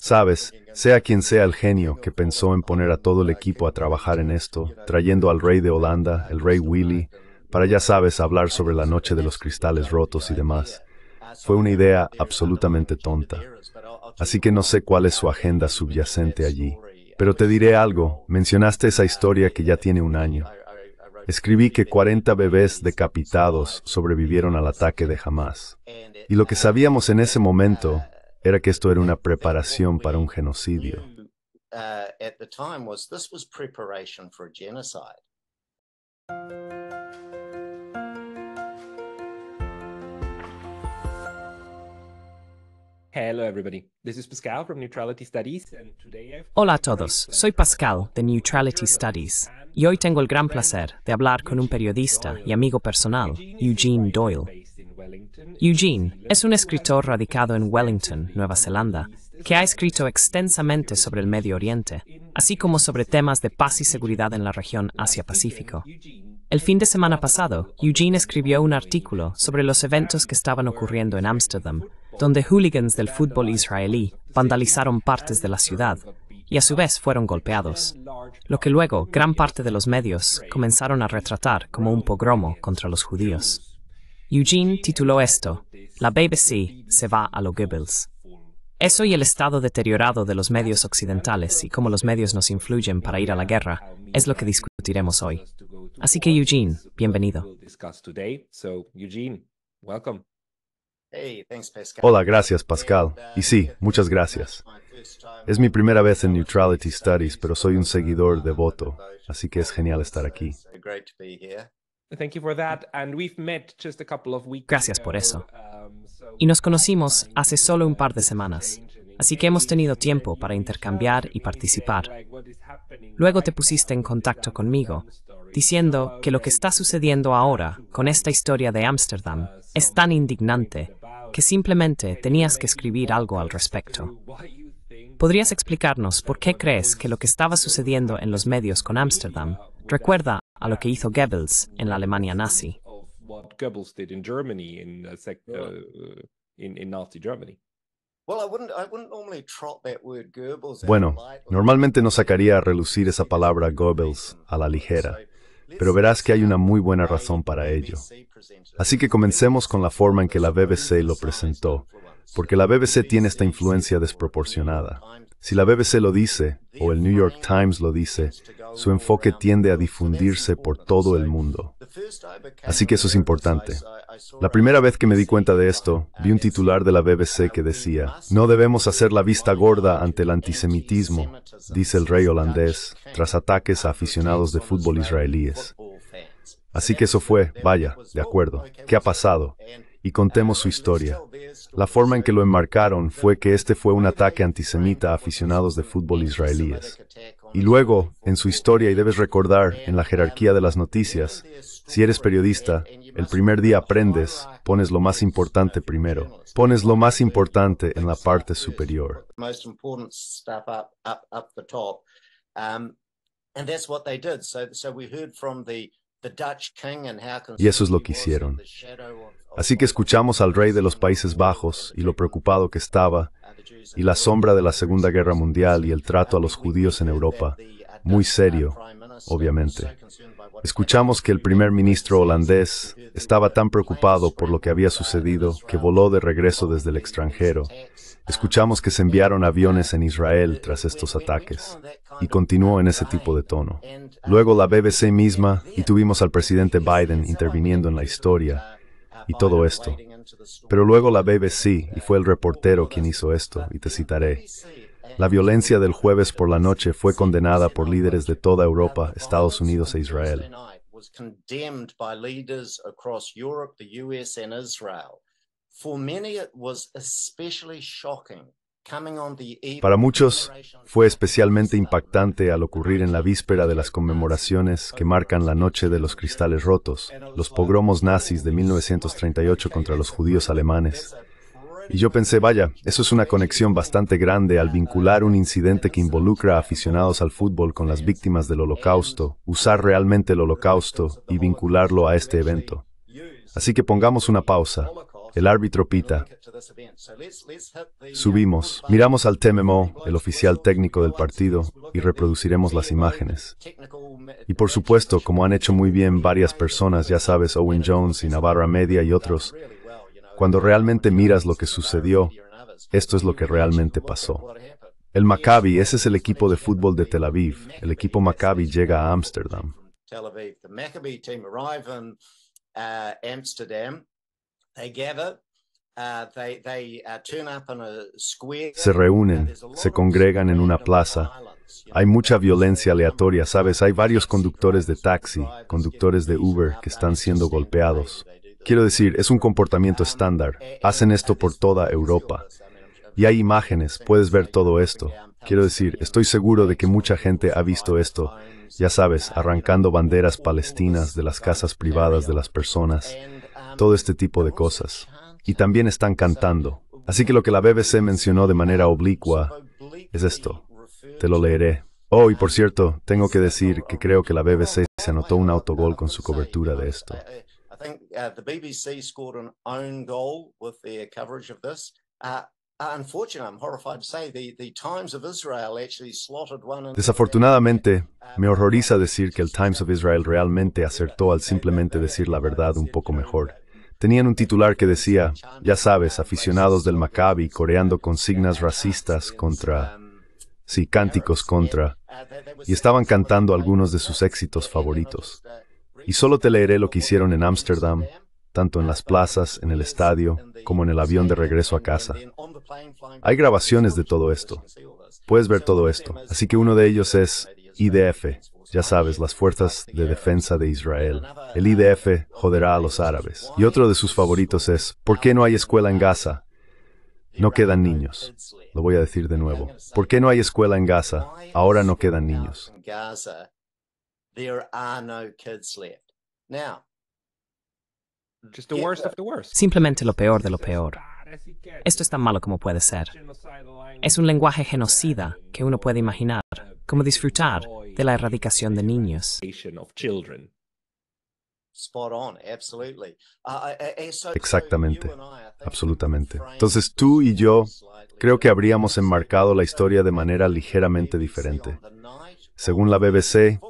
Sabes, sea quien sea el genio que pensó en poner a todo el equipo a trabajar en esto, trayendo al rey de Holanda, el rey Willy, para ya sabes hablar sobre la noche de los cristales rotos y demás. Fue una idea absolutamente tonta. Así que no sé cuál es su agenda subyacente allí. Pero te diré algo, mencionaste esa historia que ya tiene un año. Escribí que 40 bebés decapitados sobrevivieron al ataque de Hamas. Y lo que sabíamos en ese momento era que esto era una preparación para un genocidio. Hola a todos, soy Pascal de Neutrality Studies. Y hoy tengo el gran placer de hablar con un periodista y amigo personal, Eugene Doyle. Eugene es un escritor radicado en Wellington, Nueva Zelanda, que ha escrito extensamente sobre el Medio Oriente, así como sobre temas de paz y seguridad en la región Asia-Pacífico. El fin de semana pasado, Eugene escribió un artículo sobre los eventos que estaban ocurriendo en Ámsterdam, donde hooligans del fútbol israelí vandalizaron partes de la ciudad, y a su vez fueron golpeados, lo que luego gran parte de los medios comenzaron a retratar como un pogromo contra los judíos. Eugene tituló esto, La BBC se va a los Goebbels. Eso y el estado deteriorado de los medios occidentales y cómo los medios nos influyen para ir a la guerra es lo que discutiremos hoy. Así que Eugene, bienvenido. Hola, gracias Pascal. Y sí, muchas gracias. Es mi primera vez en Neutrality Studies, pero soy un seguidor devoto, así que es genial estar aquí. Gracias por eso. Um, y nos conocimos hace solo un par de semanas, así que hemos tenido tiempo para intercambiar y participar. Luego te pusiste en contacto conmigo, diciendo que lo que está sucediendo ahora con esta historia de Ámsterdam es tan indignante que simplemente tenías que escribir algo al respecto. ¿Podrías explicarnos por qué crees que lo que estaba sucediendo en los medios con Ámsterdam recuerda a lo que hizo Goebbels en la Alemania nazi? Bueno, normalmente no sacaría a relucir esa palabra Goebbels a la ligera, pero verás que hay una muy buena razón para ello. Así que comencemos con la forma en que la BBC lo presentó porque la BBC tiene esta influencia desproporcionada. Si la BBC lo dice, o el New York Times lo dice, su enfoque tiende a difundirse por todo el mundo. Así que eso es importante. La primera vez que me di cuenta de esto, vi un titular de la BBC que decía, No debemos hacer la vista gorda ante el antisemitismo, dice el rey holandés, tras ataques a aficionados de fútbol israelíes. Así que eso fue, vaya, de acuerdo. ¿Qué ha pasado? y contemos su historia. La forma en que lo enmarcaron fue que este fue un ataque antisemita a aficionados de fútbol israelíes. Y luego, en su historia, y debes recordar, en la jerarquía de las noticias, si eres periodista, el primer día aprendes, pones lo más importante primero, pones lo más importante en la parte superior. Um, and that's what they did. so we heard from the y eso es lo que hicieron. Así que escuchamos al rey de los Países Bajos y lo preocupado que estaba, y la sombra de la Segunda Guerra Mundial y el trato a los judíos en Europa, muy serio, obviamente. Escuchamos que el primer ministro holandés estaba tan preocupado por lo que había sucedido que voló de regreso desde el extranjero. Escuchamos que se enviaron aviones en Israel tras estos ataques. Y continuó en ese tipo de tono. Luego la BBC misma y tuvimos al presidente Biden interviniendo en la historia y todo esto. Pero luego la BBC y fue el reportero quien hizo esto, y te citaré. La violencia del jueves por la noche fue condenada por líderes de toda Europa, Estados Unidos e Israel. Para muchos fue especialmente impactante al ocurrir en la víspera de las conmemoraciones que marcan la noche de los cristales rotos, los pogromos nazis de 1938 contra los judíos alemanes, y yo pensé, vaya, eso es una conexión bastante grande al vincular un incidente que involucra a aficionados al fútbol con las víctimas del holocausto, usar realmente el holocausto y vincularlo a este evento. Así que pongamos una pausa. El árbitro pita. Subimos, miramos al TMO, el oficial técnico del partido, y reproduciremos las imágenes. Y por supuesto, como han hecho muy bien varias personas, ya sabes, Owen Jones y Navarra Media y otros, cuando realmente miras lo que sucedió, esto es lo que realmente pasó. El Maccabi, ese es el equipo de fútbol de Tel Aviv. El equipo Maccabi llega a Ámsterdam. Se reúnen, se congregan en una plaza. Hay mucha violencia aleatoria, ¿sabes? Hay varios conductores de taxi, conductores de Uber que están siendo golpeados. Quiero decir, es un comportamiento estándar. Hacen esto por toda Europa. Y hay imágenes, puedes ver todo esto. Quiero decir, estoy seguro de que mucha gente ha visto esto, ya sabes, arrancando banderas palestinas de las casas privadas de las personas, todo este tipo de cosas. Y también están cantando. Así que lo que la BBC mencionó de manera oblicua es esto. Te lo leeré. Oh, y por cierto, tengo que decir que creo que la BBC se anotó un autogol con su cobertura de esto. Desafortunadamente, me uh, horroriza uh, decir que el Times of Israel realmente acertó al simplemente decir la verdad un poco mejor. Tenían un titular que decía, ya sabes, aficionados del Maccabi coreando consignas racistas contra... Sí, cánticos contra... Y estaban cantando algunos de sus éxitos favoritos. Y solo te leeré lo que hicieron en Ámsterdam, tanto en las plazas, en el estadio, como en el avión de regreso a casa. Hay grabaciones de todo esto. Puedes ver todo esto. Así que uno de ellos es IDF, ya sabes, las fuerzas de defensa de Israel. El IDF joderá a los árabes. Y otro de sus favoritos es, ¿por qué no hay escuela en Gaza? No quedan niños. Lo voy a decir de nuevo. ¿Por qué no hay escuela en Gaza? Ahora no quedan niños. Simplemente lo peor de lo peor. Esto es tan malo como puede ser. Es un lenguaje genocida que uno puede imaginar, como disfrutar de la erradicación de niños. Exactamente, absolutamente. Entonces tú y yo creo que habríamos enmarcado la historia de manera ligeramente diferente. Según la BBC,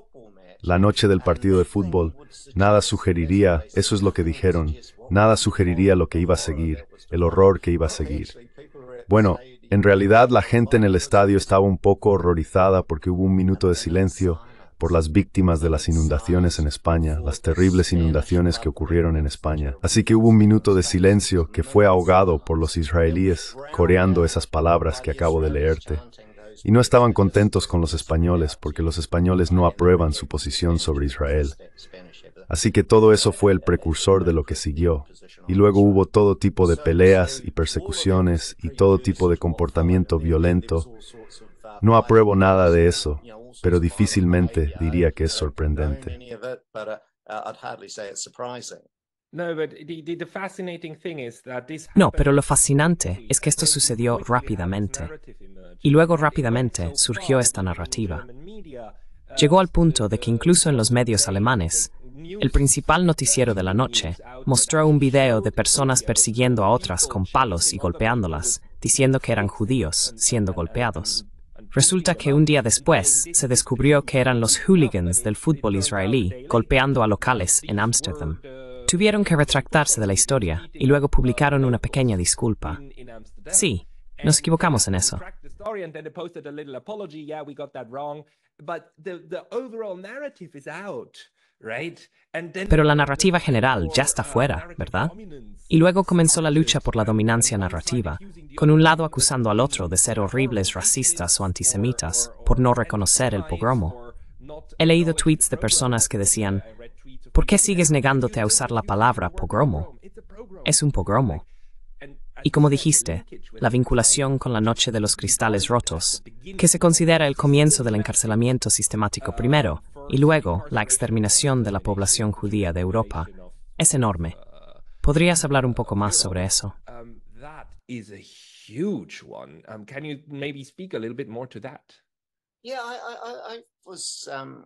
la noche del partido de fútbol, nada sugeriría, eso es lo que dijeron, nada sugeriría lo que iba a seguir, el horror que iba a seguir. Bueno, en realidad la gente en el estadio estaba un poco horrorizada porque hubo un minuto de silencio por las víctimas de las inundaciones en España, las terribles inundaciones que ocurrieron en España. Así que hubo un minuto de silencio que fue ahogado por los israelíes coreando esas palabras que acabo de leerte. Y no estaban contentos con los españoles porque los españoles no aprueban su posición sobre Israel. Así que todo eso fue el precursor de lo que siguió. Y luego hubo todo tipo de peleas y persecuciones y todo tipo de comportamiento violento. No apruebo nada de eso, pero difícilmente diría que es sorprendente. No, pero lo fascinante es que esto sucedió rápidamente. Y luego rápidamente surgió esta narrativa. Uh, Llegó al punto de que uh, incluso en los medios alemanes, el principal noticiero de la noche mostró un video de personas persiguiendo a otras con palos y golpeándolas, diciendo que eran judíos siendo golpeados. Resulta que un día después se descubrió que eran los hooligans del fútbol israelí golpeando a locales en Ámsterdam. Tuvieron que retractarse de la historia y luego publicaron una pequeña disculpa. Sí, nos equivocamos en eso. Pero la narrativa general ya está fuera, ¿verdad? Y luego comenzó la lucha por la dominancia narrativa, con un lado acusando al otro de ser horribles racistas o antisemitas por no reconocer el pogromo. He leído tweets de personas que decían, ¿Por qué sigues negándote a usar la palabra pogromo? Es un pogromo. Y como dijiste, la vinculación con la Noche de los Cristales Rotos, que se considera el comienzo del encarcelamiento sistemático primero y luego la exterminación de la población judía de Europa, es enorme. ¿Podrías hablar un poco más sobre eso? Um,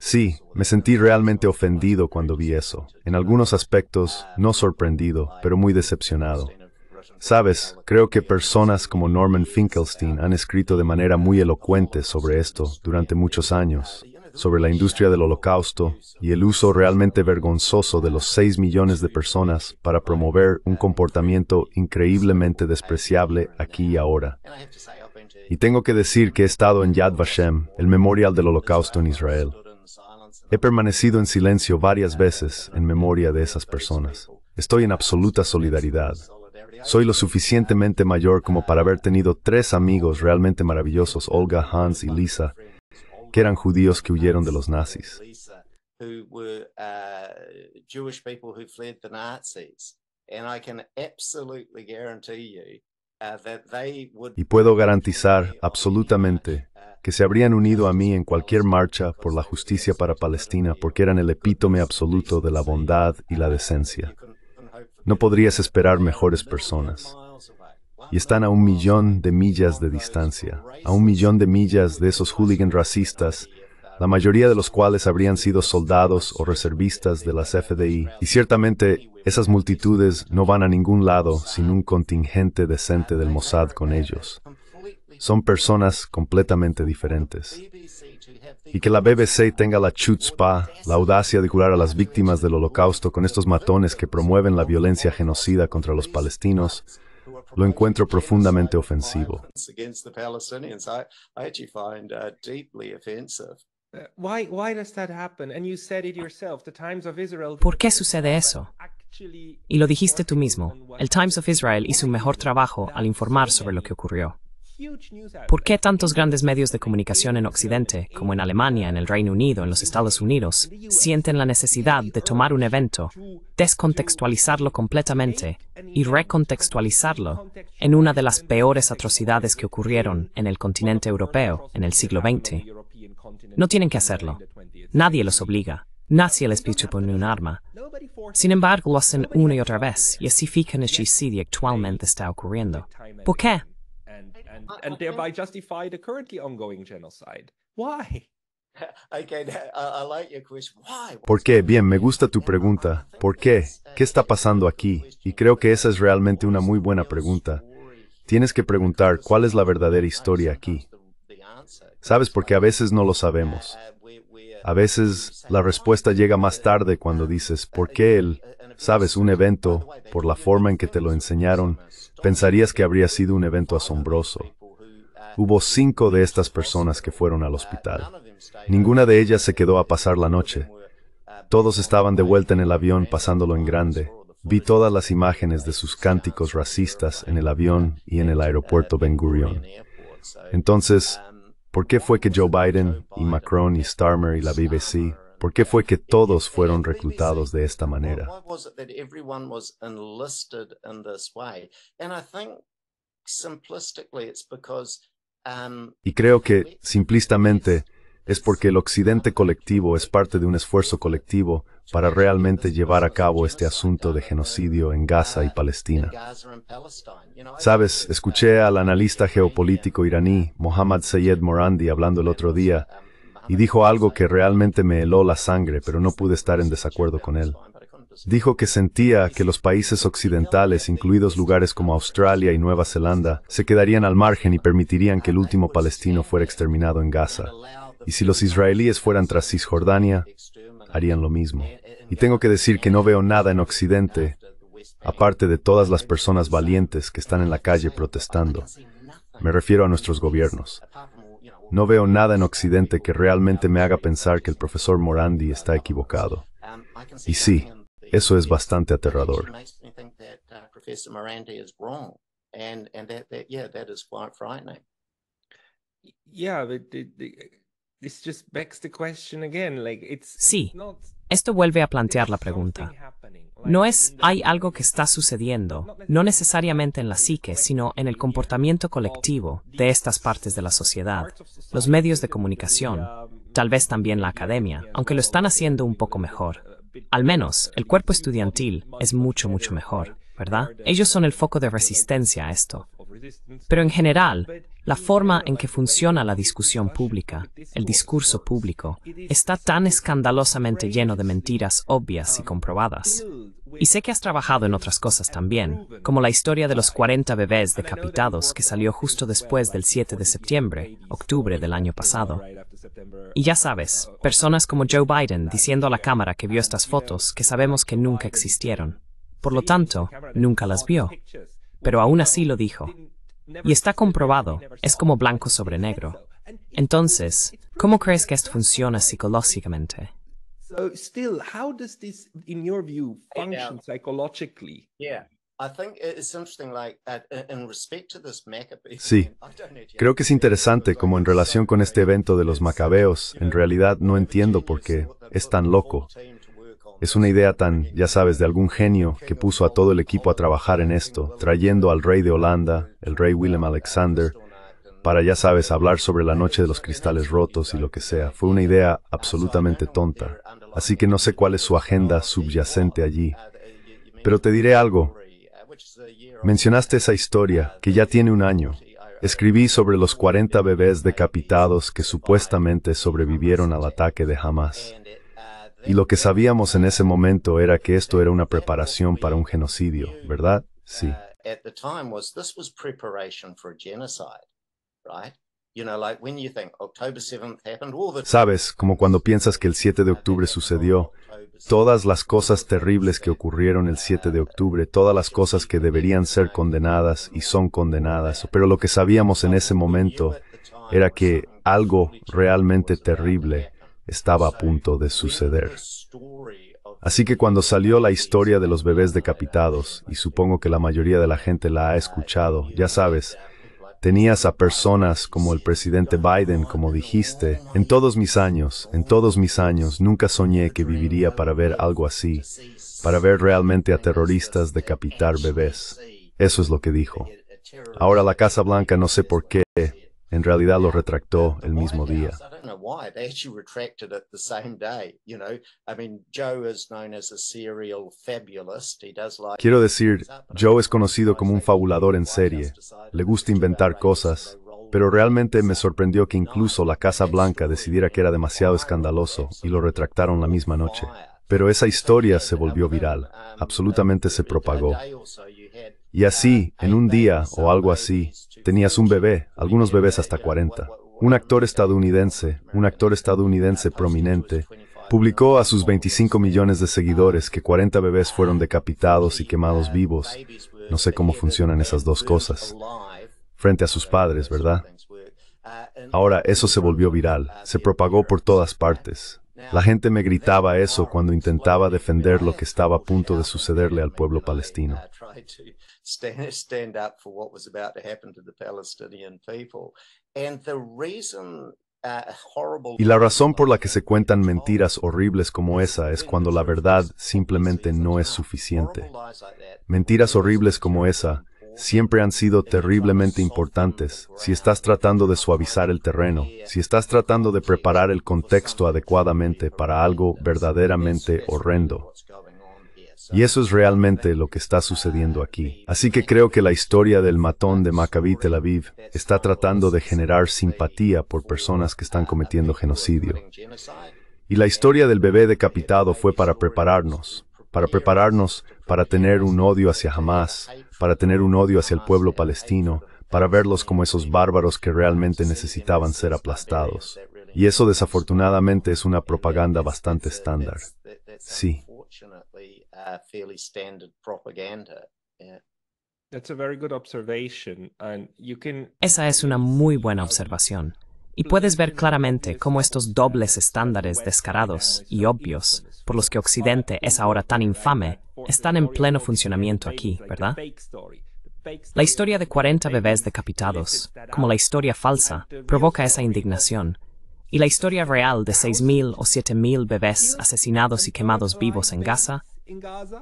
sí, me sentí realmente ofendido cuando vi eso. En algunos aspectos, uh, no sorprendido, pero muy decepcionado. Sabes, creo que personas como Norman uh, Finkelstein han escrito de manera muy uh, elocuente sobre esto durante muchos años, sobre la industria del holocausto y el uso realmente vergonzoso de los 6 millones de personas para promover un comportamiento increíblemente despreciable aquí y ahora. Y tengo que decir que he estado en Yad Vashem, el memorial del holocausto en Israel. He permanecido en silencio varias veces en memoria de esas personas. Estoy en absoluta solidaridad. Soy lo suficientemente mayor como para haber tenido tres amigos realmente maravillosos, Olga, Hans y Lisa, que eran judíos que huyeron de los nazis. Y puedo garantizar absolutamente que se habrían unido a mí en cualquier marcha por la justicia para Palestina porque eran el epítome absoluto de la bondad y la decencia. No podrías esperar mejores personas. Y están a un millón de millas de distancia, a un millón de millas de esos hooligans racistas la mayoría de los cuales habrían sido soldados o reservistas de las FDI, y ciertamente esas multitudes no van a ningún lado sin un contingente decente del Mossad con ellos. Son personas completamente diferentes. Y que la BBC tenga la chutzpa, la audacia de curar a las víctimas del holocausto con estos matones que promueven la violencia genocida contra los palestinos, lo encuentro profundamente ofensivo. ¿Por qué sucede eso? Y lo dijiste tú mismo, el Times of Israel hizo un mejor trabajo al informar sobre lo que ocurrió. ¿Por qué tantos grandes medios de comunicación en Occidente, como en Alemania, en el Reino Unido, en los Estados Unidos, sienten la necesidad de tomar un evento, descontextualizarlo completamente y recontextualizarlo en una de las peores atrocidades que ocurrieron en el continente europeo en el siglo XX? No tienen que hacerlo. Nadie los obliga. Nadie les pide poner un arma. Sin embargo, lo hacen una y otra vez y así fijan el actualmente está ocurriendo. ¿Por qué? ¿Por qué? Bien, me gusta tu pregunta. ¿Por qué? ¿Qué está pasando aquí? Y creo que esa es realmente una muy buena pregunta. Tienes que preguntar cuál es la verdadera historia aquí. Sabes porque a veces no lo sabemos. A veces la respuesta llega más tarde cuando dices, ¿por qué él? Sabes, un evento, por la forma en que te lo enseñaron, pensarías que habría sido un evento asombroso. Hubo cinco de estas personas que fueron al hospital. Ninguna de ellas se quedó a pasar la noche. Todos estaban de vuelta en el avión pasándolo en grande. Vi todas las imágenes de sus cánticos racistas en el avión y en el aeropuerto Ben Gurion. Entonces, ¿Por qué fue que Joe Biden y Macron y Starmer y la BBC, por qué fue que todos fueron reclutados de esta manera? Um, y creo que, simplistamente, es porque el Occidente colectivo es parte de un esfuerzo colectivo para realmente llevar a cabo este asunto de genocidio en Gaza y Palestina. Sabes, escuché al analista geopolítico iraní Mohammad Sayed Morandi hablando el otro día y dijo algo que realmente me heló la sangre, pero no pude estar en desacuerdo con él. Dijo que sentía que los países occidentales, incluidos lugares como Australia y Nueva Zelanda, se quedarían al margen y permitirían que el último palestino fuera exterminado en Gaza. Y si los israelíes fueran tras Cisjordania, harían lo mismo. Y tengo que decir que no veo nada en Occidente, aparte de todas las personas valientes que están en la calle protestando. Me refiero a nuestros gobiernos. No veo nada en Occidente que realmente me haga pensar que el profesor Morandi está equivocado. Y sí, eso es bastante aterrador. Sí, esto vuelve a plantear la pregunta. No es hay algo que está sucediendo, no necesariamente en la psique, sino en el comportamiento colectivo de estas partes de la sociedad, los medios de comunicación, um, tal vez también la academia, aunque lo están haciendo un poco mejor. Al menos, el cuerpo estudiantil es mucho, mucho mejor, ¿verdad? Ellos son el foco de resistencia a esto. Pero en general, la forma en que funciona la discusión pública, el discurso público, está tan escandalosamente lleno de mentiras obvias y um, comprobadas. Y sé que has trabajado en otras cosas también, como la historia de los 40 bebés decapitados que salió justo después del 7 de septiembre, octubre del año pasado. Y ya sabes, uh, personas como Joe Biden diciendo a la cámara que vio estas fotos que sabemos que nunca existieron. Por lo tanto, nunca las vio pero aún así lo dijo. Y está comprobado, es como blanco sobre negro. Entonces, ¿cómo crees que esto funciona psicológicamente? Sí, creo que es interesante como en relación con este evento de los macabeos, en realidad no entiendo por qué es tan loco. Es una idea tan, ya sabes, de algún genio que puso a todo el equipo a trabajar en esto, trayendo al rey de Holanda, el rey Willem Alexander, para, ya sabes, hablar sobre la noche de los cristales rotos y lo que sea. Fue una idea absolutamente tonta. Así que no sé cuál es su agenda subyacente allí. Pero te diré algo. Mencionaste esa historia, que ya tiene un año. Escribí sobre los 40 bebés decapitados que supuestamente sobrevivieron al ataque de Hamas. Y lo que sabíamos en ese momento era que esto era una preparación para un genocidio, ¿verdad? Sí. Sabes, como cuando piensas que el 7 de octubre sucedió, todas las cosas terribles que ocurrieron el 7 de octubre, todas las cosas que deberían ser condenadas y son condenadas, pero lo que sabíamos en ese momento era que algo realmente terrible estaba a punto de suceder. Así que cuando salió la historia de los bebés decapitados, y supongo que la mayoría de la gente la ha escuchado, ya sabes, tenías a personas como el presidente Biden, como dijiste, en todos mis años, en todos mis años, nunca soñé que viviría para ver algo así, para ver realmente a terroristas decapitar bebés. Eso es lo que dijo. Ahora la Casa Blanca no sé por qué, en realidad lo retractó el mismo día. Quiero decir, Joe es conocido como un fabulador en serie. Le gusta inventar cosas, pero realmente me sorprendió que incluso la Casa Blanca decidiera que era demasiado escandaloso y lo retractaron la misma noche. Pero esa historia se volvió um, viral, um, absolutamente se propagó. Y así, en un día o algo así, tenías un bebé, algunos bebés hasta 40. Un actor estadounidense, un actor estadounidense prominente, publicó a sus 25 millones de seguidores que 40 bebés fueron decapitados y quemados vivos. No sé cómo funcionan esas dos cosas. Frente a sus padres, ¿verdad? Ahora eso se volvió viral, se propagó por todas partes. La gente me gritaba eso cuando intentaba defender lo que estaba a punto de sucederle al pueblo palestino. Y la razón por la que se cuentan mentiras horribles como esa es cuando la verdad simplemente no es suficiente. Mentiras horribles como esa siempre han sido terriblemente importantes si estás tratando de suavizar el terreno, si estás tratando de preparar el contexto adecuadamente para algo verdaderamente horrendo. Y eso es realmente lo que está sucediendo aquí. Así que creo que la historia del matón de Maccabi Tel Aviv está tratando de generar simpatía por personas que están cometiendo genocidio. Y la historia del bebé decapitado fue para prepararnos, para prepararnos para tener un odio hacia Hamas, para tener un odio hacia el pueblo palestino, para verlos como esos bárbaros que realmente necesitaban ser aplastados. Y eso desafortunadamente es una propaganda bastante estándar. Sí. Esa es una muy buena observación. Y puedes ver claramente cómo estos dobles estándares descarados y obvios por los que Occidente es ahora tan infame están en pleno funcionamiento aquí, ¿verdad? La historia de 40 bebés decapitados, como la historia falsa, provoca esa indignación. Y la historia real de 6.000 o 7.000 bebés asesinados y quemados vivos en Gaza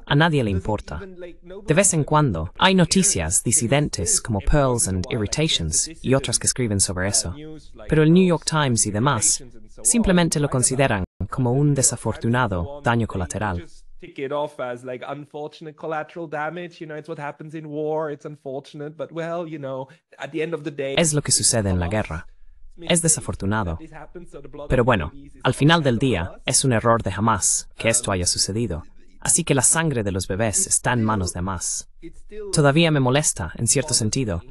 a nadie le importa. De vez en cuando hay noticias disidentes como Pearls and Irritations y otras que escriben sobre eso, pero el New York Times y demás simplemente lo consideran como un desafortunado daño colateral. Es lo que sucede en la guerra. Es desafortunado. Pero bueno, al final del día, es un error de jamás que esto um, haya sucedido así que la sangre de los bebés está en manos de más. Todavía me molesta, en cierto sentido,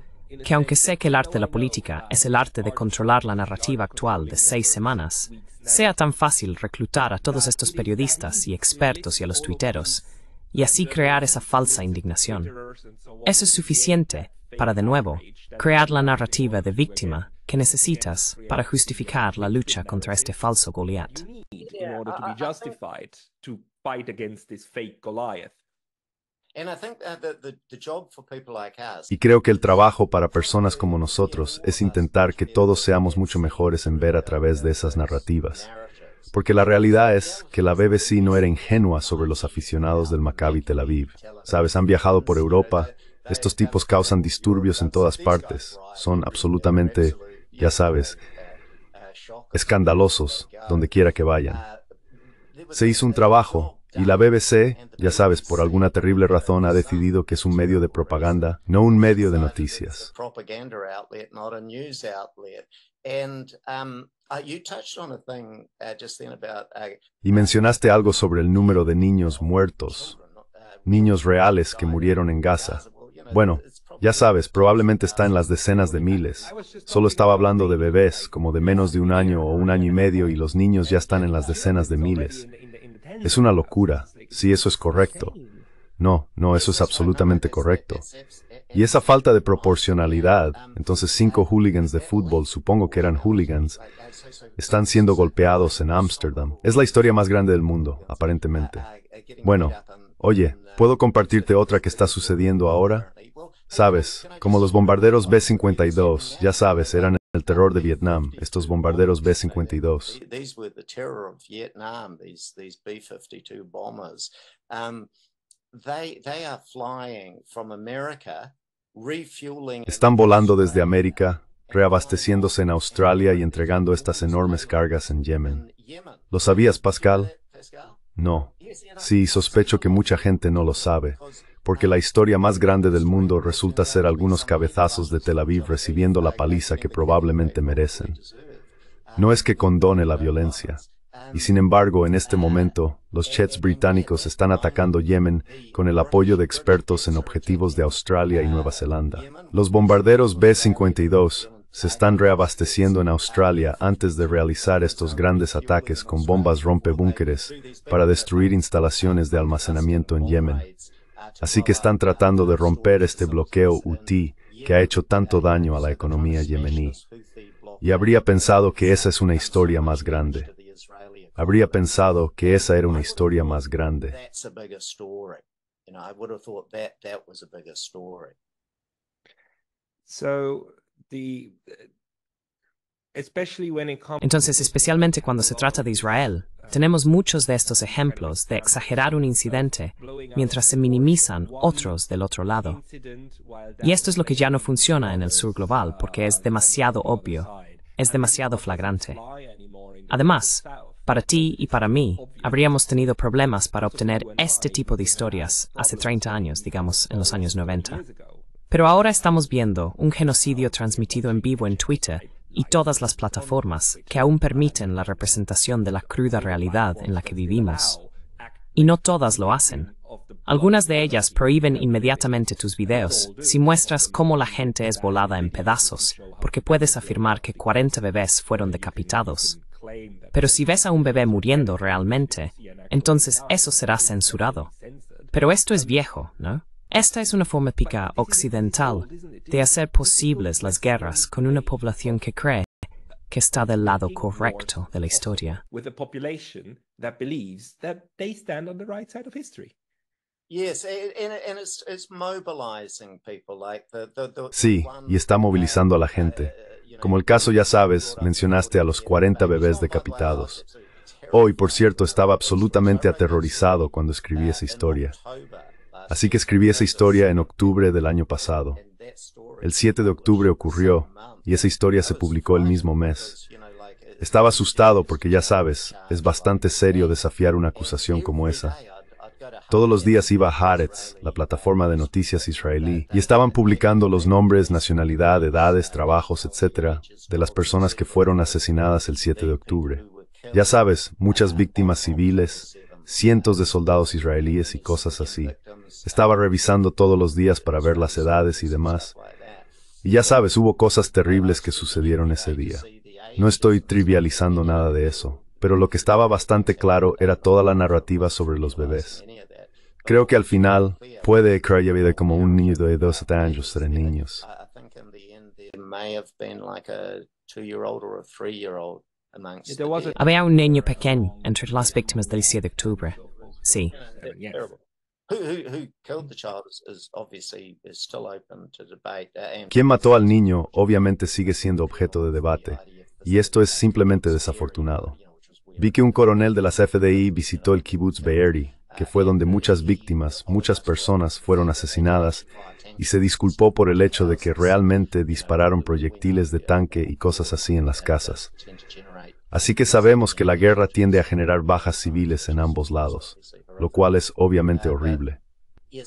que aunque sé que el arte de la política es el arte de controlar la narrativa actual de seis semanas, sea tan fácil reclutar a todos estos periodistas y expertos y a los tuiteros, y así crear esa falsa indignación. Eso es suficiente para, de nuevo, crear la narrativa de víctima que necesitas para justificar la lucha contra este falso Goliath. Y creo que el trabajo para personas como nosotros es intentar que todos seamos mucho mejores en ver a través de esas narrativas. Porque la realidad es que la BBC no era ingenua sobre los aficionados del Maccabi Tel Aviv. Sabes, han viajado por Europa, estos tipos causan disturbios en todas partes, son absolutamente, ya sabes, escandalosos donde quiera que vayan. Se hizo un trabajo, y la BBC, ya sabes, por alguna terrible razón ha decidido que es un medio de propaganda, no un medio de noticias. Y mencionaste algo sobre el número de niños muertos, uh, niños reales que murieron en Gaza. Bueno, ya sabes, probablemente está en las decenas de miles. Solo estaba hablando de bebés, como de menos de un año o un año y medio, y los niños ya están en las decenas de miles. Es una locura, si eso es correcto. No, no, eso es absolutamente correcto. Y esa falta de proporcionalidad, entonces cinco hooligans de fútbol, supongo que eran hooligans, están siendo golpeados en Ámsterdam. Es la historia más grande del mundo, aparentemente. Bueno, oye, ¿puedo compartirte otra que está sucediendo ahora? Sabes, como los bombarderos B-52, ya sabes, eran el terror de Vietnam, estos bombarderos B-52. Um, Están volando desde América, reabasteciéndose en Australia y entregando estas enormes cargas en Yemen. ¿Lo sabías, Pascal? No. Sí, sospecho que mucha gente no lo sabe porque la historia más grande del mundo resulta ser algunos cabezazos de Tel Aviv recibiendo la paliza que probablemente merecen. No es que condone la violencia. Y sin embargo, en este momento, los Chets británicos están atacando Yemen con el apoyo de expertos en objetivos de Australia y Nueva Zelanda. Los bombarderos B-52 se están reabasteciendo en Australia antes de realizar estos grandes ataques con bombas rompebúnkeres para destruir instalaciones de almacenamiento en Yemen. Así que están tratando de romper este bloqueo UTI que ha hecho tanto daño a la economía yemení. Y habría pensado que esa es una historia más grande. Habría pensado que esa era una historia más grande. So the entonces, especialmente cuando se trata de Israel, tenemos muchos de estos ejemplos de exagerar un incidente mientras se minimizan otros del otro lado. Y esto es lo que ya no funciona en el sur global porque es demasiado obvio, es demasiado flagrante. Además, para ti y para mí, habríamos tenido problemas para obtener este tipo de historias hace 30 años, digamos, en los años 90. Pero ahora estamos viendo un genocidio transmitido en vivo en Twitter y todas las plataformas que aún permiten la representación de la cruda realidad en la que vivimos. Y no todas lo hacen. Algunas de ellas prohíben inmediatamente tus videos si muestras cómo la gente es volada en pedazos, porque puedes afirmar que 40 bebés fueron decapitados. Pero si ves a un bebé muriendo realmente, entonces eso será censurado. Pero esto es viejo, ¿no? Esta es una forma épica occidental de hacer posibles las guerras con una población que cree que está del lado correcto de la historia. Sí, y está movilizando a la gente. Uh, Como el caso ya sabes, mencionaste a los 40 bebés decapitados. Hoy, por cierto, estaba absolutamente aterrorizado cuando escribí esa historia. Así que escribí esa historia en octubre del año pasado. El 7 de octubre ocurrió y esa historia se publicó el mismo mes. Estaba asustado porque ya sabes, es bastante serio desafiar una acusación como esa. Todos los días iba a Haaretz, la plataforma de noticias israelí, y estaban publicando los nombres, nacionalidad, edades, trabajos, etcétera, de las personas que fueron asesinadas el 7 de octubre. Ya sabes, muchas víctimas civiles, cientos de soldados israelíes y cosas así. Estaba revisando todos los días para ver las edades y demás. Y ya sabes, hubo cosas terribles que sucedieron ese día. No estoy trivializando nada de eso, pero lo que estaba bastante claro era toda la narrativa sobre los bebés. Creo que al final puede que haya habido como un niño de tres años, tres niños. Había un niño pequeño entre las víctimas del 10 de octubre. Sí. Quién mató al niño obviamente sigue siendo objeto de debate, y esto es simplemente desafortunado. Vi que un coronel de las FDI visitó el kibbutz Be'eri, que fue donde muchas víctimas, muchas personas fueron asesinadas, y se disculpó por el hecho de que realmente dispararon proyectiles de tanque y cosas así en las casas. Así que sabemos que la guerra tiende a generar bajas civiles en ambos lados, lo cual es obviamente horrible.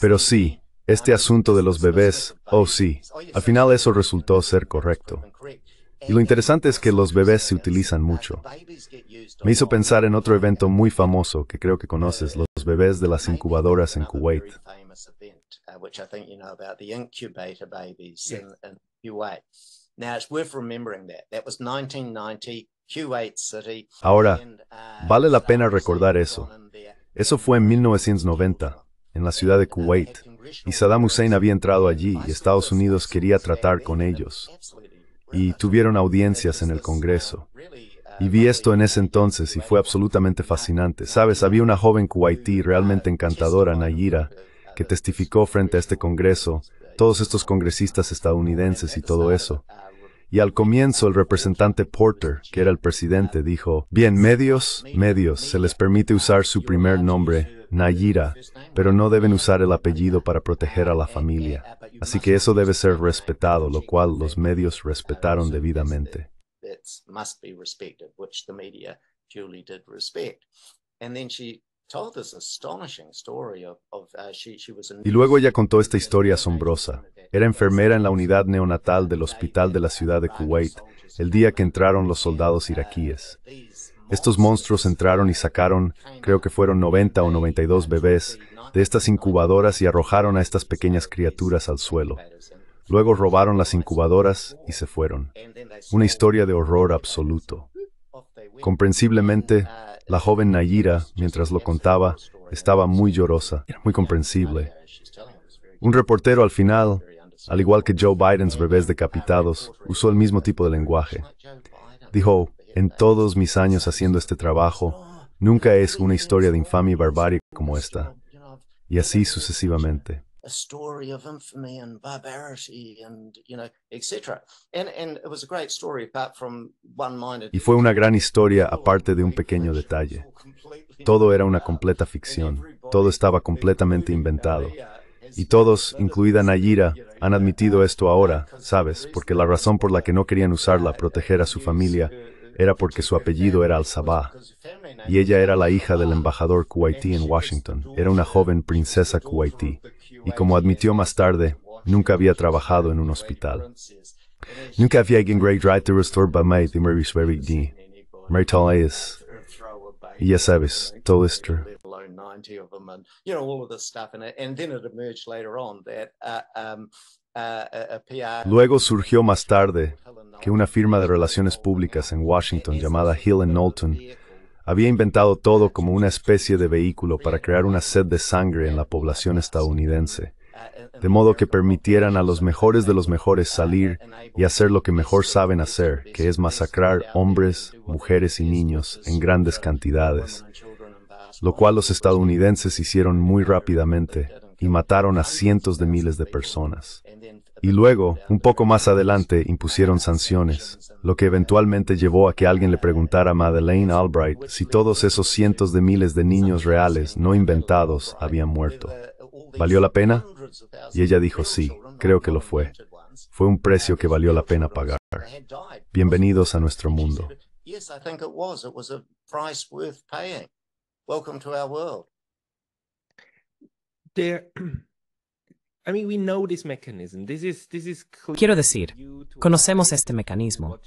Pero sí, este asunto de los bebés, oh sí, al final eso resultó ser correcto. Y lo interesante es que los bebés se utilizan mucho. Me hizo pensar en otro evento muy famoso que creo que conoces, los bebés de las incubadoras en Kuwait. Now remembering that. 1990 Ahora, vale la pena recordar eso. Eso fue en 1990, en la ciudad de Kuwait, y Saddam Hussein había entrado allí y Estados Unidos quería tratar con ellos. Y tuvieron audiencias en el Congreso. Y vi esto en ese entonces y fue absolutamente fascinante. Sabes, había una joven kuwaití realmente encantadora, Nayira, que testificó frente a este Congreso, todos estos congresistas estadounidenses y todo eso. Y al comienzo el representante Porter, que era el presidente, dijo, bien, medios, medios, se les permite usar su primer nombre, Nayira, pero no deben usar el apellido para proteger a la familia. Así que eso debe ser respetado, lo cual los medios respetaron debidamente. Uh, y luego ella contó esta historia asombrosa. Era enfermera en la unidad neonatal del hospital de la ciudad de Kuwait el día que entraron los soldados uh, iraquíes. Estos monstruos entraron y sacaron, creo que fueron 90 o 92 bebés, de estas incubadoras y arrojaron a estas pequeñas criaturas al suelo. Luego robaron las incubadoras y se fueron. Una historia de horror absoluto. Comprensiblemente, la joven Nayira, mientras lo contaba, estaba muy llorosa. muy comprensible. Un reportero al final, al igual que Joe Biden's bebés decapitados, usó el mismo tipo de lenguaje. Dijo, en todos mis años haciendo este trabajo, nunca es una historia de infamia y barbarie como esta. Y así sucesivamente. Y fue una gran historia aparte de un pequeño detalle. Todo era una completa ficción. Todo estaba completamente inventado. Y todos, incluida Nayira, han admitido esto ahora, ¿sabes? Porque la razón por la que no querían usarla, proteger a su familia, era porque su apellido era Al-Sabah, y ella era la hija del embajador kuwaití en Washington. Era una joven princesa kuwaití, y como admitió más tarde, nunca había trabajado en un hospital. Nunca había alguien great right to restore by my de Mary D. Mary es. Y ya sabes, todo Luego surgió más tarde que una firma de relaciones públicas en Washington llamada Hill Knowlton había inventado todo como una especie de vehículo para crear una sed de sangre en la población estadounidense, de modo que permitieran a los mejores de los mejores salir y hacer lo que mejor saben hacer, que es masacrar hombres, mujeres y niños en grandes cantidades, lo cual los estadounidenses hicieron muy rápidamente y mataron a cientos de miles de personas. Y luego, un poco más adelante, impusieron sanciones, lo que eventualmente llevó a que alguien le preguntara a Madeleine Albright si todos esos cientos de miles de niños reales, no inventados, habían muerto. ¿Valió la pena? Y ella dijo, sí, creo que lo fue. Fue un precio que valió la pena pagar. Bienvenidos a nuestro mundo. Quiero decir, conocemos este mecanismo.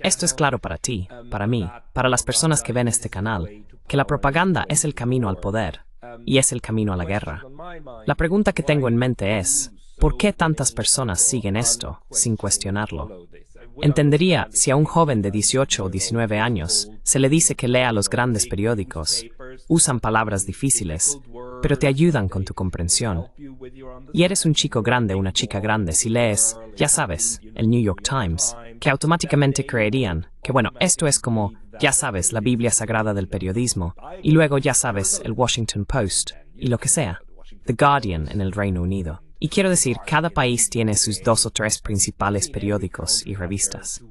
Esto es claro para ti, um, para mí, para las personas que ven este canal, que la propaganda es el camino al poder um, y es el camino a la guerra. La pregunta que tengo en mente es, ¿por qué tantas personas siguen esto sin cuestionarlo? Entendería si a un joven de 18 o 19 años se le dice que lea los grandes periódicos, usan palabras difíciles, pero te ayudan con tu comprensión. Y eres un chico grande, una chica grande, si lees, ya sabes, el New York Times, que automáticamente creerían que, bueno, esto es como, ya sabes, la Biblia Sagrada del periodismo, y luego, ya sabes, el Washington Post, y lo que sea, The Guardian en el Reino Unido. Y quiero decir, cada país tiene sus dos o tres principales periódicos y revistas.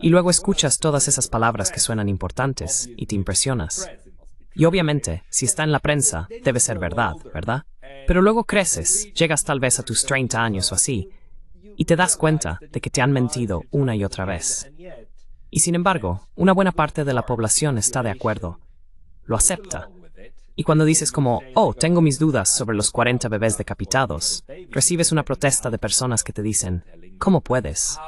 Y luego escuchas todas esas palabras que suenan importantes y te impresionas. Y obviamente, si está en la prensa, debe ser verdad, ¿verdad? Pero luego creces, llegas tal vez a tus 30 años o así, y te das cuenta de que te han mentido una y otra vez. Y sin embargo, una buena parte de la población está de acuerdo, lo acepta y cuando dices como, oh, tengo mis dudas sobre los 40 bebés decapitados, recibes una protesta de personas que te dicen, ¿cómo puedes?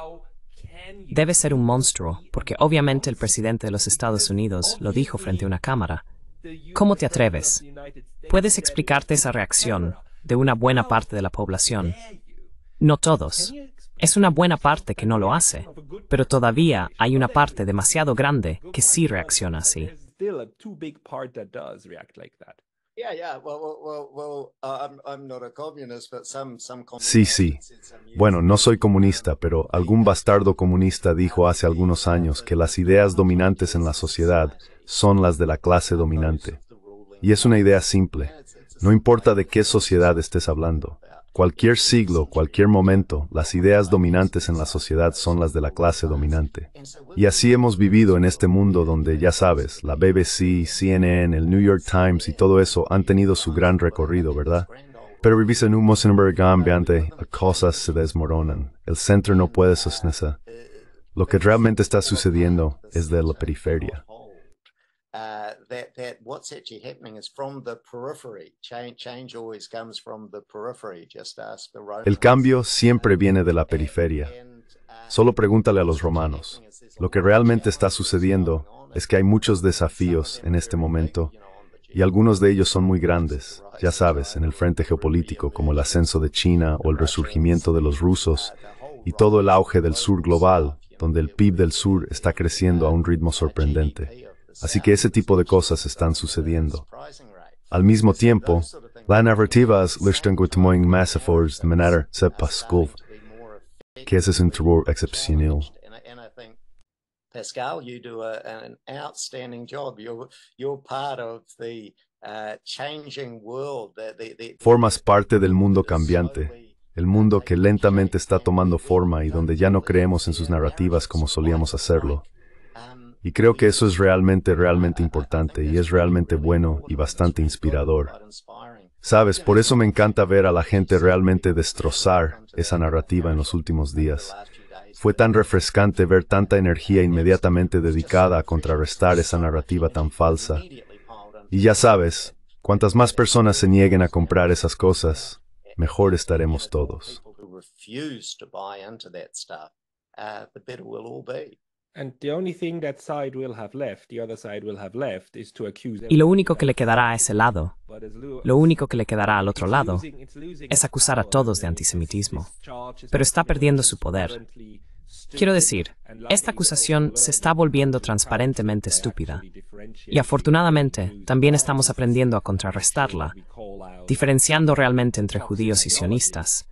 Debes ser un monstruo, porque obviamente el presidente de los Estados Unidos lo dijo frente a una cámara. ¿Cómo te atreves? Puedes explicarte esa reacción de una buena parte de la población. No todos. Es una buena parte que no lo hace, pero todavía hay una parte demasiado grande que sí reacciona así. Sí, sí. Bueno, no soy uh, comunista, pero algún bastardo comunista dijo hace algunos años que las ideas dominantes en la sociedad son las de la clase dominante. Y es una idea simple. No importa de qué sociedad estés hablando cualquier siglo, cualquier momento, las ideas dominantes en la sociedad son las de la clase dominante. Y así hemos vivido en este mundo donde, ya sabes, la BBC, CNN, el New York Times y todo eso han tenido su gran recorrido, ¿verdad? Pero vivís en un Mosenberg ambiente, las cosas se desmoronan, el centro no puede sostenerse. Lo que realmente está sucediendo es de la periferia. Uh, that what's actually happening is from the El cambio siempre viene de la periferia. Uh, Solo pregúntale a los romanos. Lo que realmente está sucediendo es que hay muchos desafíos en este momento y algunos de ellos son muy grandes, ya sabes, en el frente geopolítico como el ascenso de China o el resurgimiento de los rusos y todo el auge del sur global, donde el PIB del sur está creciendo a un ritmo sorprendente. Así que ese tipo de cosas están sucediendo. Al mismo tiempo, la narrativa es Lichtenguitmoing Massifors de manera Pascal, que es un terror excepcional. outstanding job. Formas parte del mundo cambiante, el mundo que lentamente está tomando forma y donde ya no creemos en sus narrativas como solíamos hacerlo. Y creo que eso es realmente, realmente importante y es realmente bueno y bastante inspirador. Sabes, por eso me encanta ver a la gente realmente destrozar esa narrativa en los últimos días. Fue tan refrescante ver tanta energía inmediatamente dedicada a contrarrestar esa narrativa tan falsa. Y ya sabes, cuantas más personas se nieguen a comprar esas cosas, mejor estaremos todos. Y lo único que le quedará a ese lado, lo único que le quedará al otro lado, es acusar a todos de antisemitismo. Pero está perdiendo su poder. Quiero decir, esta acusación se está volviendo transparentemente estúpida. Y afortunadamente, también estamos aprendiendo a contrarrestarla, diferenciando realmente entre judíos y sionistas,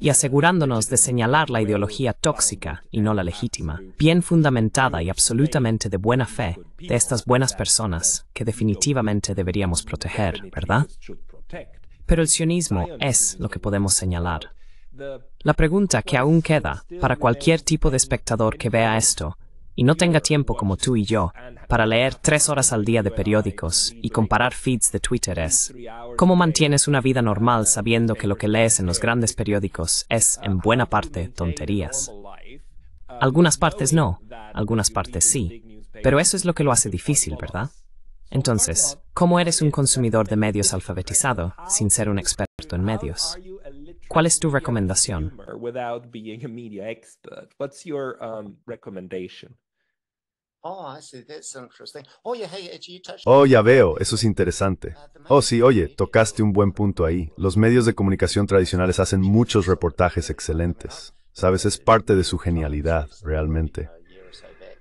y asegurándonos de señalar la ideología tóxica y no la legítima, bien fundamentada y absolutamente de buena fe de estas buenas personas que definitivamente deberíamos proteger, ¿verdad? Pero el sionismo es lo que podemos señalar. La pregunta que aún queda para cualquier tipo de espectador que vea esto y no tenga tiempo como tú y yo para leer tres horas al día de periódicos y comparar feeds de Twitter es, ¿cómo mantienes una vida normal sabiendo que lo que lees en los grandes periódicos es, en buena parte, tonterías? Algunas partes no, algunas partes sí, pero eso es lo que lo hace difícil, ¿verdad? Entonces, ¿cómo eres un consumidor de medios alfabetizado sin ser un experto en medios? ¿Cuál es tu recomendación? Oh, oh, oh ya veo, eso es interesante. Ah, oh, sí, oye, tocaste un buen punto ahí. Los medios de comunicación tradicionales hacen muchos reportajes excelentes. Sabes, es parte de su genialidad, realmente.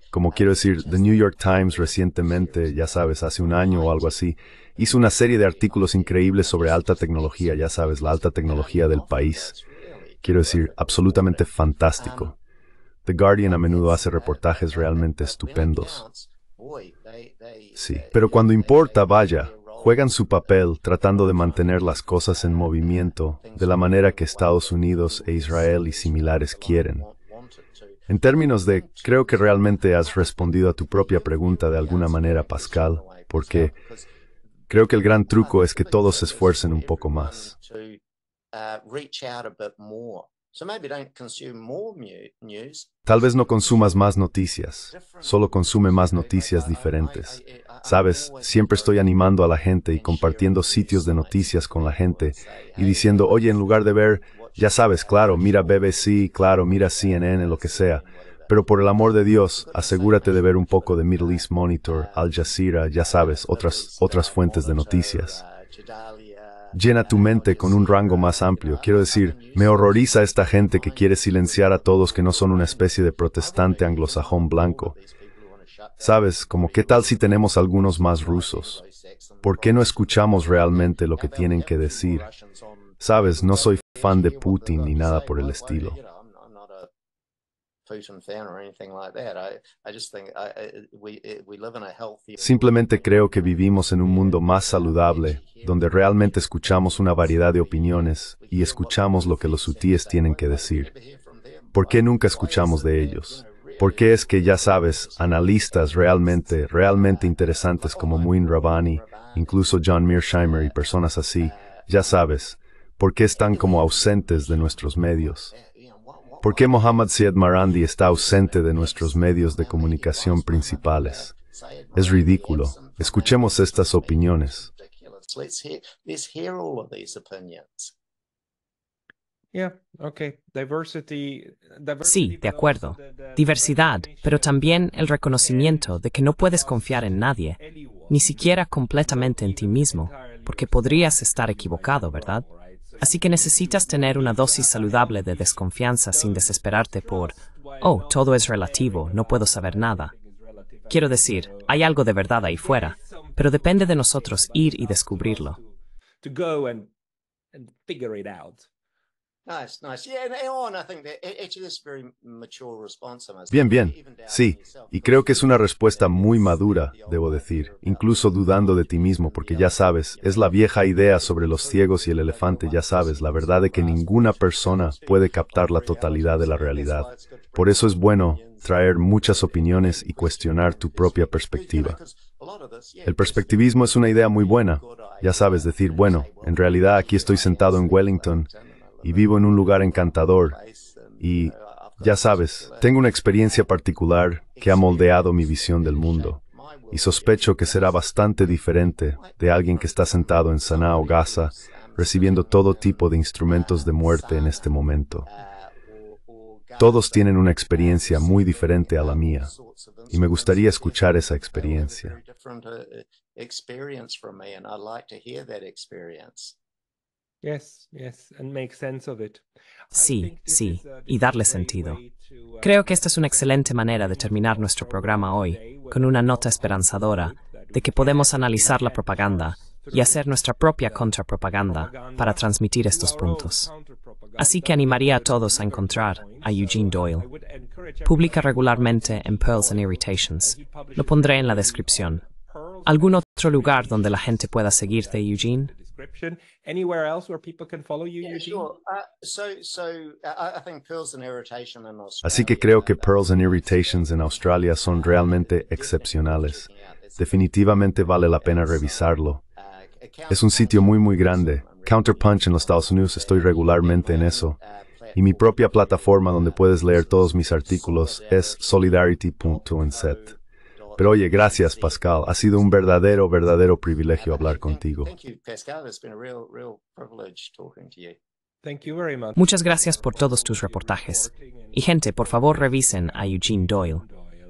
Como quiero decir, The New York Times recientemente, ya sabes, hace un año o algo así, hizo una serie de artículos increíbles sobre alta tecnología, ya sabes, la alta tecnología del país. Quiero decir, absolutamente fantástico. The Guardian a menudo hace reportajes realmente estupendos. Sí, pero cuando importa, vaya, juegan su papel tratando de mantener las cosas en movimiento de la manera que Estados Unidos e Israel y similares quieren. En términos de, creo que realmente has respondido a tu propia pregunta de alguna manera, Pascal, porque creo que el gran truco es que todos se esfuercen un poco más. Uh, Tal vez no consumas más noticias, solo consume más noticias diferentes. Sabes, siempre estoy animando a la gente y compartiendo sitios de noticias con la gente y diciendo, oye, en lugar de ver, ya sabes, claro, mira BBC, claro, mira CNN, lo que sea. Pero por el amor de Dios, asegúrate de ver un poco de Middle East Monitor, Al Jazeera, ya sabes, otras, otras fuentes de noticias. Uh, Llena tu mente con un rango más amplio. Quiero decir, me horroriza esta gente que quiere silenciar a todos que no son una especie de protestante anglosajón blanco. Sabes, como qué tal si tenemos algunos más rusos. ¿Por qué no escuchamos realmente lo que tienen que decir? Sabes, no soy fan de Putin ni nada por el estilo. Simplemente creo que vivimos en un mundo más saludable, donde realmente escuchamos una variedad de opiniones y escuchamos lo que los hutíes tienen que decir. ¿Por qué nunca escuchamos de ellos? ¿Por qué es que ya sabes, analistas realmente, realmente interesantes como Muin Rabani, incluso John Mearsheimer y personas así, ya sabes, por qué están como ausentes de nuestros medios? ¿Por qué Mohammad Syed Marandi está ausente de nuestros medios de comunicación principales? Es ridículo. Escuchemos estas opiniones. Sí, de acuerdo. Diversidad, pero también el reconocimiento de que no puedes confiar en nadie, ni siquiera completamente en ti mismo, porque podrías estar equivocado, ¿verdad? Así que necesitas tener una dosis saludable de desconfianza sin desesperarte por, oh, todo es relativo, no puedo saber nada. Quiero decir, hay algo de verdad ahí fuera, pero depende de nosotros ir y descubrirlo. Bien, bien. Sí, y creo que es una respuesta muy madura, debo decir, incluso dudando de ti mismo, porque ya sabes, es la vieja idea sobre los ciegos y el elefante, ya sabes, la verdad de que ninguna persona puede captar la totalidad de la realidad. Por eso es bueno traer muchas opiniones y cuestionar tu propia perspectiva. El perspectivismo es una idea muy buena, ya sabes, decir, bueno, en realidad aquí estoy sentado en Wellington, y vivo en un lugar encantador. Y, ya sabes, tengo una experiencia particular que ha moldeado mi visión del mundo. Y sospecho que será bastante diferente de alguien que está sentado en Sanaa o Gaza recibiendo todo tipo de instrumentos de muerte en este momento. Todos tienen una experiencia muy diferente a la mía y me gustaría escuchar esa experiencia. Sí, sí, y darle sentido. Uh, Creo que esta es una excelente manera de terminar nuestro programa hoy, con una nota esperanzadora de que podemos analizar la propaganda y hacer nuestra propia contrapropaganda para transmitir estos puntos. Así que animaría a todos a encontrar a uh, Eugene Doyle. Publica regularmente en Pearls and Irritations. Lo pondré en la descripción. ¿Algún otro lugar donde la gente pueda seguirte, Eugene? Así que creo que Pearls and Irritations en Australia son realmente excepcionales. Definitivamente vale la pena revisarlo. Es un sitio muy muy grande. Counterpunch en los Estados Unidos estoy regularmente en eso. Y mi propia plataforma donde puedes leer todos mis artículos es solidarity.inset. Pero oye, gracias Pascal. Ha sido un verdadero, verdadero privilegio hablar contigo. Muchas gracias por todos tus reportajes. Y gente, por favor revisen a Eugene Doyle.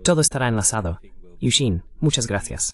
Todo estará enlazado. Eugene, muchas gracias.